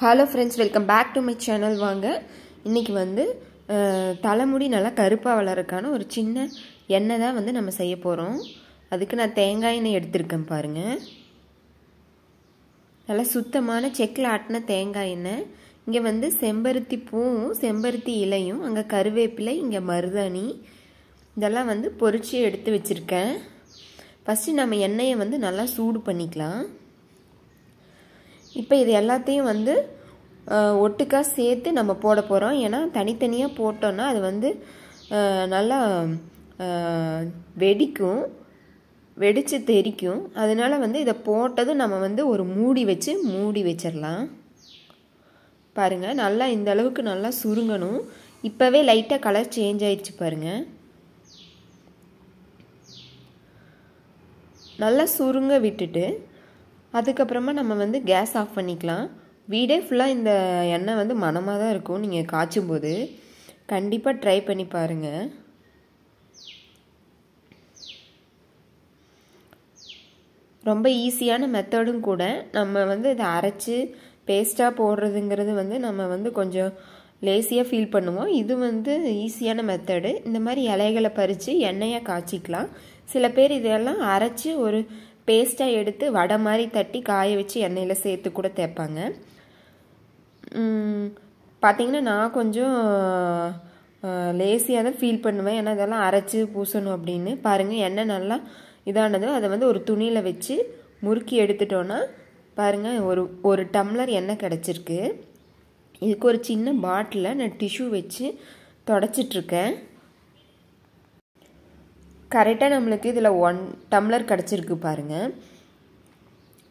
hello friends welcome back to my channel வாங்க இன்றைக்கி வந்து தலைமுடி நல்லா கருப்பாக வளரக்கான ஒரு சின்ன எண்ணெய் தான் வந்து நம்ம செய்ய போகிறோம் அதுக்கு நான் தேங்காய் எண்ணெய் எடுத்திருக்கேன் பாருங்கள் நல்லா சுத்தமான செக்கில் ஆட்டின தேங்காய் எண்ணெய் இங்கே வந்து செம்பருத்தி பூவும் செம்பருத்தி இலையும் அங்கே கருவேப்பிலை இங்கே மருதாணி இதெல்லாம் வந்து பொறிச்சு எடுத்து வச்சுருக்கேன் ஃபஸ்ட்டு நம்ம எண்ணெயை வந்து நல்லா சூடு பண்ணிக்கலாம் இப்போ இது எல்லாத்தையும் வந்து ஒட்டுக்காக சேர்த்து நம்ம போட போகிறோம் ஏன்னா தனித்தனியாக போட்டோன்னா அது வந்து நல்லா வெடிக்கும் வெடித்து தெரிக்கும் அதனால் வந்து இதை போட்டதும் நம்ம வந்து ஒரு மூடி வச்சு மூடி வச்சிடலாம் பாருங்கள் நல்லா இந்த அளவுக்கு நல்லா சுருங்கணும் இப்போவே லைட்டாக கலர் சேஞ்ச் ஆயிடுச்சு பாருங்கள் நல்லா சுருங்க விட்டுட்டு அதுக்கப்புறமா நம்ம வந்து கேஸ் ஆஃப் பண்ணிக்கலாம் வீடே ஃபுல்லாக இந்த எண்ணெய் வந்து மனமாக தான் இருக்கும் நீங்கள் காய்ச்சும் போது கண்டிப்பாக ட்ரை பண்ணி பாருங்கள் ரொம்ப ஈஸியான மெத்தடும் கூட நம்ம வந்து இதை அரைச்சி பேஸ்ட்டாக போடுறதுங்கிறது வந்து நம்ம வந்து கொஞ்சம் லேசியாக ஃபீல் பண்ணுவோம் இது வந்து ஈஸியான மெத்தடு இந்த மாதிரி இலைகளை பறித்து எண்ணெயாக காய்ச்சிக்கலாம் சில பேர் இதெல்லாம் அரைச்சி ஒரு பேஸ்ட்டாக எடுத்து வடை மாதிரி தட்டி காய வச்சு எண்ணெயில் சேர்த்து கூட தேய்ப்பாங்க பார்த்திங்கன்னா நான் கொஞ்சம் லேசியாக தான் ஃபீல் பண்ணுவேன் ஏன்னா இதெல்லாம் அரைச்சி பூசணும் அப்படின்னு பாருங்கள் எண்ணெய் நல்லா இதானதோ அதை வந்து ஒரு துணியில் வச்சு முறுக்கி எடுத்துட்டோன்னா பாருங்கள் ஒரு ஒரு டம்ளர் எண்ணெய் கிடச்சிருக்கு இதுக்கு ஒரு சின்ன பாட்டிலில் நான் டிஷ்யூ வச்சு தொடச்சிட்ருக்கேன் கரெக்டாக நம்மளுக்கு இதில் ஒன் டம்ளர் கிடச்சிருக்கு பாருங்கள்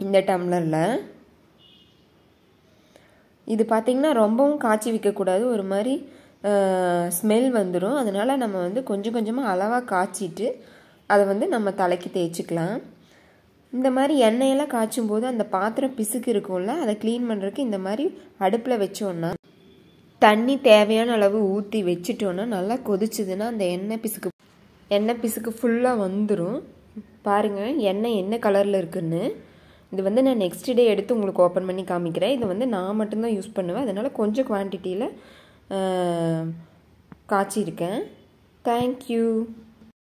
இந்த டம்ளரில் இது பார்த்திங்கன்னா ரொம்பவும் காய்ச்சி விற்கக்கூடாது ஒரு மாதிரி ஸ்மெல் வந்துடும் அதனால் நம்ம வந்து கொஞ்சம் கொஞ்சமாக அளவாக காய்ச்சிட்டு அதை வந்து நம்ம தலைக்கு தேய்ச்சிக்கலாம் இந்த மாதிரி எண்ணெயெல்லாம் காய்ச்சும் போது அந்த பாத்திரம் பிசுக்கு இருக்கும்ல அதை க்ளீன் பண்ணுறதுக்கு இந்த மாதிரி அடுப்பில் வச்சோன்னா தண்ணி தேவையான அளவு ஊற்றி வச்சுட்டோன்னா நல்லா கொதிச்சுதுன்னா அந்த எண்ணெய் பிசுக்கு எண்ணெய் பிசுக்கு ஃபுல்லாக வந்துடும் பாருங்கள் எண்ணெய் என்ன கலரில் இருக்குதுன்னு இது வந்து நான் நெக்ஸ்ட் டே எடுத்து உங்களுக்கு ஓப்பன் பண்ணி காமிக்கிறேன் இதை வந்து நான் மட்டும்தான் யூஸ் பண்ணுவேன் அதனால் கொஞ்சம் குவான்டிட்டியில் காய்ச்சிருக்கேன் தேங்க்யூ